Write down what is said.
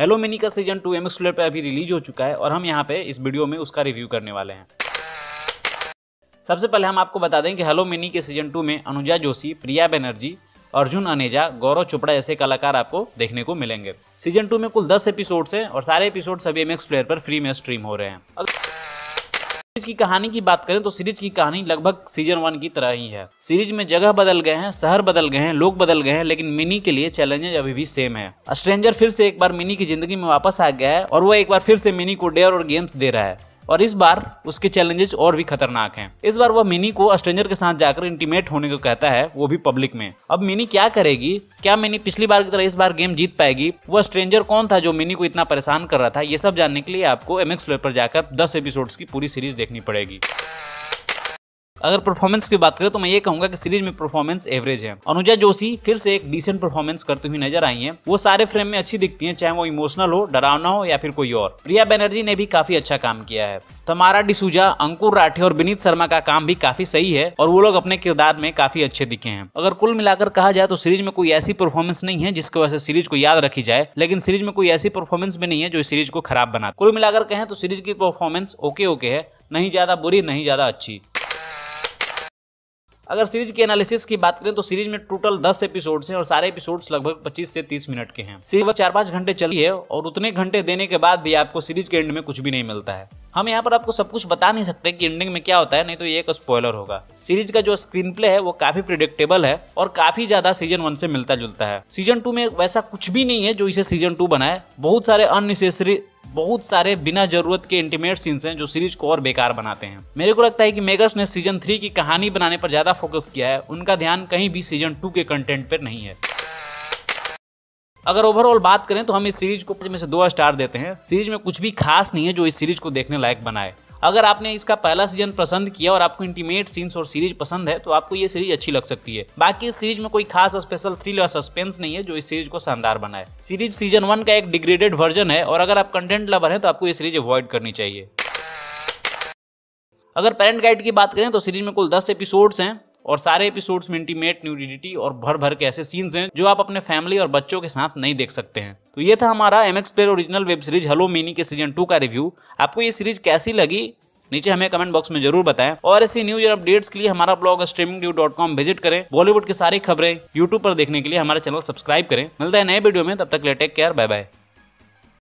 hello mini का season two M X पर अभी रिलीज हो चुका है और हम यहाँ पे इस वीडियो में उसका रिव्यू करने वाले हैं सबसे पहले हम आपको बता दें कि हेलो मिनी के सीजन टू में अनुजा जोशी प्रिया बनर्जी अर्जुन अनेजा गौरव चोपड़ा जैसे कलाकार आपको देखने को मिलेंगे सीजन टू में कुल दस एपिसोड्स हैं और सारे एपिसोड सभी एम एक्स प्लेयर पर फ्री में स्ट्रीम हो रहे हैं की कहानी की बात करें तो सीरीज की कहानी लगभग सीजन वन की तरह ही है सीरीज में जगह बदल गए हैं शहर बदल गए हैं लोग बदल गए हैं लेकिन मिनी के लिए चैलेंजेज अभी भी सेम है स्ट्रेंजर फिर से एक बार मिनी की जिंदगी में वापस आ गया है और वो एक बार फिर से मिनी को डेयर और गेम्स दे रहा है और इस बार उसके चैलेंजेस और भी खतरनाक हैं इस बार वह मिनी को स्ट्रेंजर के साथ जाकर इंटीमेट होने को कहता है वो भी पब्लिक में अब मिनी क्या करेगी क्या मिनी पिछली बार की तरह इस बार गेम जीत पाएगी वह स्ट्रेंजर कौन था जो मिनी को इतना परेशान कर रहा था ये सब जानने के लिए आपको एम एक्स पर जाकर दस एपिसोड की पूरी सीरीज देखनी पड़ेगी अगर परफॉर्मेंस की बात करें तो मैं ये कहूंगा कि सीरीज में परफॉर्मेंस एवरेज है अनुजा जोशी फिर से एक डिसेंट परफॉर्मेंस करती हुई नजर आई है वो सारे फ्रेम में अच्छी दिखती है चाहे वो इमोशनल हो डरावना हो या फिर कोई और प्रिया बैनर्जी ने भी काफी अच्छा काम किया है तमारा डिसूजा अंकुर राठे और विनीत शर्मा का काम भी काफी सही है और वो लोग अपने किरदार में काफी अच्छे दिखे हैं अगर कुल मिलाकर कहा जाए तो सीरीज में कोई ऐसी परफॉर्मेंस नहीं है जिसकी वजह से सीरीज को याद रखी जाए लेकिन सीरीज में कोई ऐसी परफॉर्मेंस भी नहीं है जो सीरीज को खराब बना कुल मिलाकर कहें तो सीरीज की परफॉर्मेंस ओके ओके है नहीं ज्यादा बुरी नहीं ज्यादा अच्छी अगर सीरीज के एनालिसिस की बात करें तो सीरीज में टोटल दस एपिसोड है और सारे एपिसोड लगभग पच्चीस से तीस मिनट के हैं सिर्फ चार पांच घंटे चली है और उतने घंटे देने के बाद भी आपको सीरीज के एंड में कुछ भी नहीं मिलता है हम यहाँ पर आपको सब कुछ बता नहीं सकते कि एंडिंग में क्या होता है नहीं तो ये एक स्पॉयलर होगा सीरीज का जो स्क्रीन प्ले है वो काफी प्रिडिक्टेबल है और काफी ज्यादा सीजन वन से मिलता जुलता है सीजन टू में वैसा कुछ भी नहीं है जो इसे सीजन टू बनाए बहुत सारे अननेसेसरी बहुत सारे बिना जरूरत के इंटीमेट सीन्स हैं जो सीरीज को और बेकार बनाते हैं मेरे को लगता है कि मेगर्स ने सीजन थ्री की कहानी बनाने पर ज्यादा फोकस किया है उनका ध्यान कहीं भी सीजन टू के कंटेंट पर नहीं है अगर ओवरऑल बात करें तो हम इस सीरीज को में से दो स्टार देते हैं सीरीज में कुछ भी खास नहीं है जो इस सीरीज को देखने लायक बनाए अगर आपने इसका पहला सीजन पसंद किया और आपको इंटीमेट सीन्स और सीरीज पसंद है तो आपको ये सीरीज अच्छी लग सकती है बाकी इस सीरीज में कोई खास स्पेशल थ्रिल या सस्पेंस नहीं है जो इस सीरीज को शानदार बनाए सीरीज सीजन वन का एक डिग्रेडेड वर्जन है और अगर आप कंटेंट लवर हैं तो आपको ये सीरीज अवॉइड करनी चाहिए अगर पेरेंट गाइड की बात करें तो सीरीज में कुल दस एपिसोड्स हैं और सारे एपिसोड्स में इंटीमेट न्यूडिटी और भर भर के ऐसे सीन्स हैं जो आप अपने फैमिली और बच्चों के साथ नहीं देख सकते हैं तो ये था हमारा M X player original web series hello mini के सीजन टू का रिव्यू आपको ये सीरीज कैसी लगी नीचे हमें कमेंट बॉक्स में जरूर बताएं और ऐसी न्यूज और अपडेट्स के लिए हमारा blog streaming dot com visit करें बॉलीवुड की सारी खबरें यूट्यूब पर देखने के लिए हमारा चैनल सब्सक्राइब करें मिलता है नए वीडियो में तब तक ले टेक केयर बाय बाय